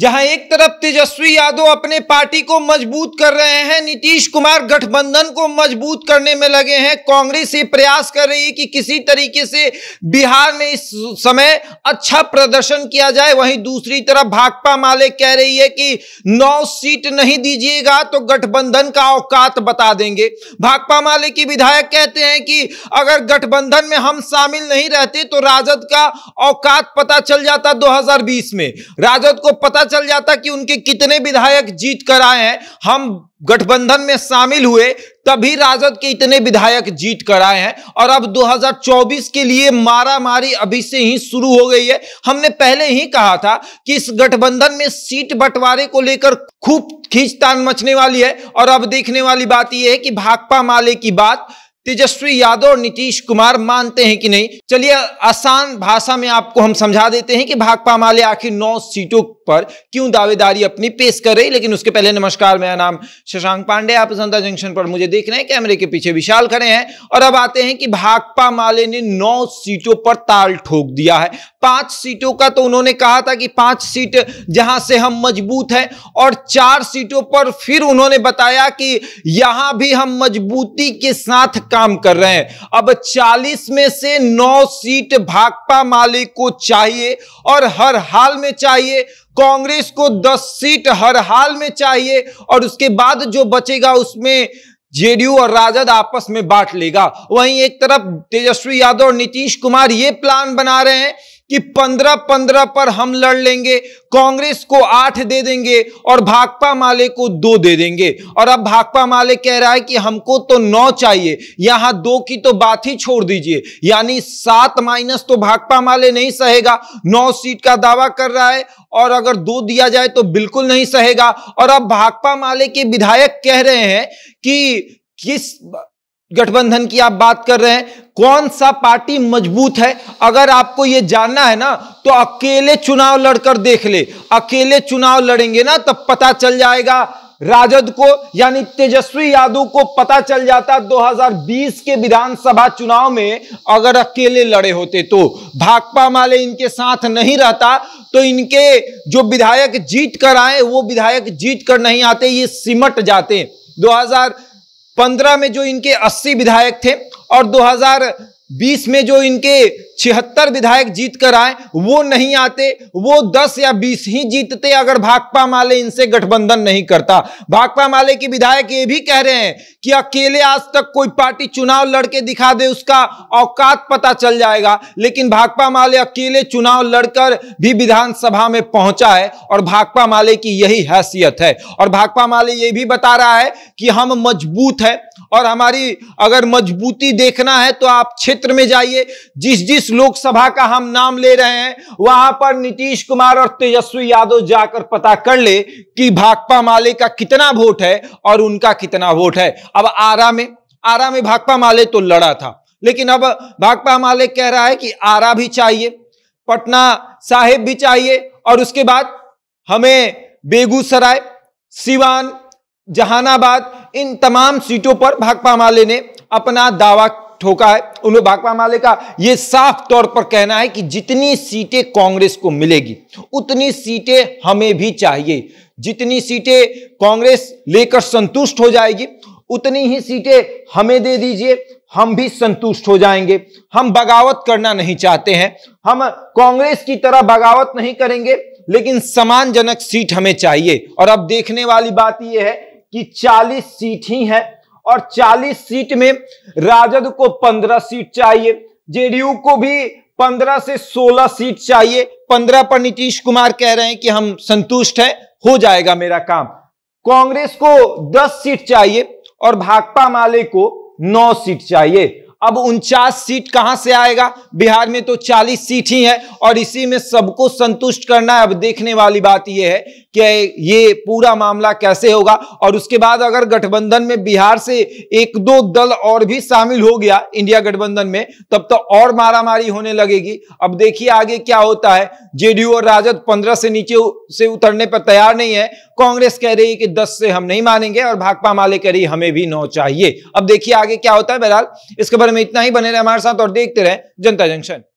जहां एक तरफ तेजस्वी यादव अपने पार्टी को मजबूत कर रहे हैं नीतीश कुमार गठबंधन को मजबूत करने में लगे हैं कांग्रेस ये प्रयास कर रही है कि किसी तरीके से बिहार में इस समय अच्छा प्रदर्शन किया जाए वहीं दूसरी तरफ भाकपा माले कह रही है कि नौ सीट नहीं दीजिएगा तो गठबंधन का औकात बता देंगे भाकपा माले की विधायक कहते हैं कि अगर गठबंधन में हम शामिल नहीं रहते तो राजद का औकात पता चल जाता दो में राजद को पता पता चल जाता कि उनके कितने विधायक जीत कर आए हैं हम गठबंधन में शामिल हुए तभी राजद के इतने विधायक जीत कर आए हैं और अब 2024 के लिए मारा मारी अभी से ही शुरू हो गई है हमने पहले ही कहा था कि इस गठबंधन में सीट बंटवारे को लेकर खूब खींचतान मचने वाली है और अब देखने वाली बात यह है कि भाकपा माले की बात तेजस्वी यादव और नीतीश कुमार मानते हैं कि नहीं चलिए आसान भाषा में आपको हम समझा देते हैं कि भाकपा माले आखिर नौ सीटों पर क्यों दावेदारी अपनी पेश कर रही लेकिन उसके पहले नमस्कार मेरा नाम शशांक पांडे आप जनता जंक्शन पर मुझे देख रहे हैं कैमरे के पीछे विशाल खड़े हैं और अब आते हैं कि भाकपा माले ने नौ सीटों पर ताल ठोक दिया है पांच सीटों का तो उन्होंने कहा था कि पांच सीट जहां से हम मजबूत हैं और चार सीटों पर फिर उन्होंने बताया कि यहां भी हम मजबूती के साथ काम कर रहे हैं अब 40 में से 9 सीट भाकपा माले को चाहिए और हर हाल में चाहिए कांग्रेस को 10 सीट हर हाल में चाहिए और उसके बाद जो बचेगा उसमें जेडीयू और राजद आपस में बांट लेगा वहीं एक तरफ तेजस्वी यादव और नीतीश कुमार ये प्लान बना रहे हैं कि पंद्रह पंद्रह पर हम लड़ लेंगे कांग्रेस को आठ दे देंगे और भाकपा माले को दो दे देंगे और अब भाकपा माले कह रहा है कि हमको तो नौ चाहिए यहां दो की तो बात ही छोड़ दीजिए यानी सात माइनस तो भाकपा माले नहीं सहेगा नौ सीट का दावा कर रहा है और अगर दो दिया जाए तो बिल्कुल नहीं सहेगा और अब भाकपा माले के विधायक कह रहे हैं कि किस गठबंधन की आप बात कर रहे हैं कौन सा पार्टी मजबूत है अगर आपको यह जानना है ना तो अकेले चुनाव लड़कर देख ले अकेले चुनाव लड़ेंगे ना तब पता चल जाएगा राजद को यानी तेजस्वी यादव को पता चल जाता 2020 के विधानसभा चुनाव में अगर अकेले लड़े होते तो भाकपा माले इनके साथ नहीं रहता तो इनके जो विधायक जीत कर आए वो विधायक जीत कर नहीं आते ये सिमट जाते 2000 पंद्रह में जो इनके अस्सी विधायक थे और हजार बीस में जो इनके छिहत्तर विधायक जीत कर आए वो नहीं आते वो दस या बीस ही जीतते अगर भाकपा माले इनसे गठबंधन नहीं करता भाकपा माले के विधायक ये भी कह रहे हैं कि अकेले आज तक कोई पार्टी चुनाव लड़के दिखा दे उसका औकात पता चल जाएगा लेकिन भाकपा माले अकेले चुनाव लड़कर भी विधानसभा में पहुंचा है और भाकपा माले की यही हैसियत है और भाकपा माले ये भी बता रहा है कि हम मजबूत है और हमारी अगर मजबूती देखना है तो आप क्षेत्र में जाइए जिस जिस लोकसभा का हम नाम ले रहे हैं वहां पर नीतीश कुमार और तेजस्वी यादव जाकर पता कर ले कि भाकपा माले का कितना वोट है और उनका कितना वोट है अब आरा में आरा में भाकपा माले तो लड़ा था लेकिन अब भाकपा माले कह रहा है कि आरा भी चाहिए पटना साहिब भी चाहिए और उसके बाद हमें बेगूसराय सिवान जहानाबाद इन तमाम सीटों पर भाकपा माले ने अपना दावा ठोका है उन्हें भाकपा माले का यह साफ तौर पर कहना है कि जितनी सीटें कांग्रेस को मिलेगी उतनी सीटें हमें भी चाहिए जितनी सीटें कांग्रेस लेकर संतुष्ट हो जाएगी उतनी ही सीटें हमें दे दीजिए हम भी संतुष्ट हो जाएंगे हम बगावत करना नहीं चाहते हैं हम कांग्रेस की तरह बगावत नहीं करेंगे लेकिन समानजनक सीट हमें चाहिए और अब देखने वाली बात यह है कि 40 सीट ही है और 40 सीट में राजद को 15 सीट चाहिए जेडीयू को भी 15 से 16 सीट चाहिए 15 पर नीतीश कुमार कह रहे हैं कि हम संतुष्ट हैं हो जाएगा मेरा काम कांग्रेस को 10 सीट चाहिए और भाकपा माले को 9 सीट चाहिए अब उनचास सीट कहां से आएगा बिहार में तो 40 सीट ही है और इसी में सबको संतुष्ट करना है अब देखने वाली बात यह है कि ये पूरा मामला कैसे होगा और उसके बाद अगर गठबंधन में बिहार से एक दो दल और भी शामिल हो गया इंडिया गठबंधन में तब तो और मारामारी होने लगेगी अब देखिए आगे क्या होता है जेडीयू और राजद पंद्रह से नीचे से उतरने पर तैयार नहीं है कांग्रेस कह रही है कि दस से हम नहीं मानेंगे और भाकपा माले कह रही हमें भी नौ चाहिए अब देखिए आगे क्या होता है बहरहाल इस खबर में इतना ही बने रहे हमारे साथ और देखते रहे जनता जंक्शन